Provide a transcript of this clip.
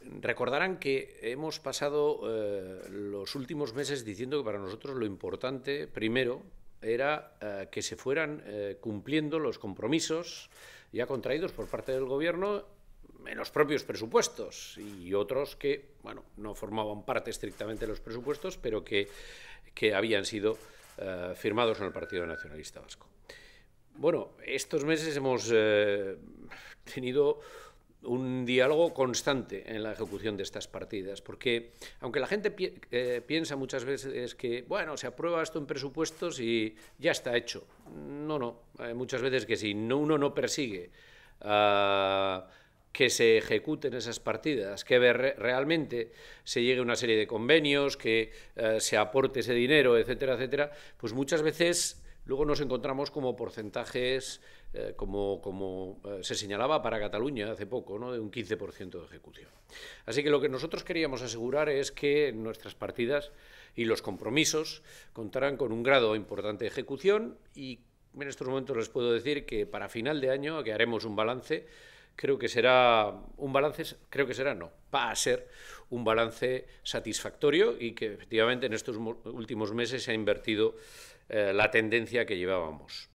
Recordarán que hemos pasado eh, los últimos meses diciendo que para nosotros lo importante, primero, era eh, que se fueran eh, cumpliendo los compromisos ya contraídos por parte del Gobierno en los propios presupuestos y otros que, bueno, no formaban parte estrictamente de los presupuestos, pero que, que habían sido firmados en el Partido Nacionalista Vasco. Bueno, estos meses hemos tenido un diálogo constante en la ejecución de estas partidas, porque aunque la gente eh, piensa muchas veces que, bueno, se aprueba esto en presupuestos y ya está hecho. No, no, hay muchas veces que si uno no persigue ah, que se ejecuten esas partidas, que realmente se llegue a una serie de convenios, que eh, se aporte ese dinero, etcétera, etcétera, pues muchas veces Luego nos encontramos como porcentajes, eh, como, eh, se señalaba para Cataluña hace poco, ¿no? de un 15% de ejecución. Así que lo que nosotros queríamos asegurar es que nuestras partidas y los compromisos contarán con un grado importante de ejecución y en estos momentos les puedo decir que para final de año, que haremos un balance, creo que será un balance, creo que será, no, va a ser un balance satisfactorio y que efectivamente en estos últimos meses se ha invertido eh, la tendencia que llevábamos.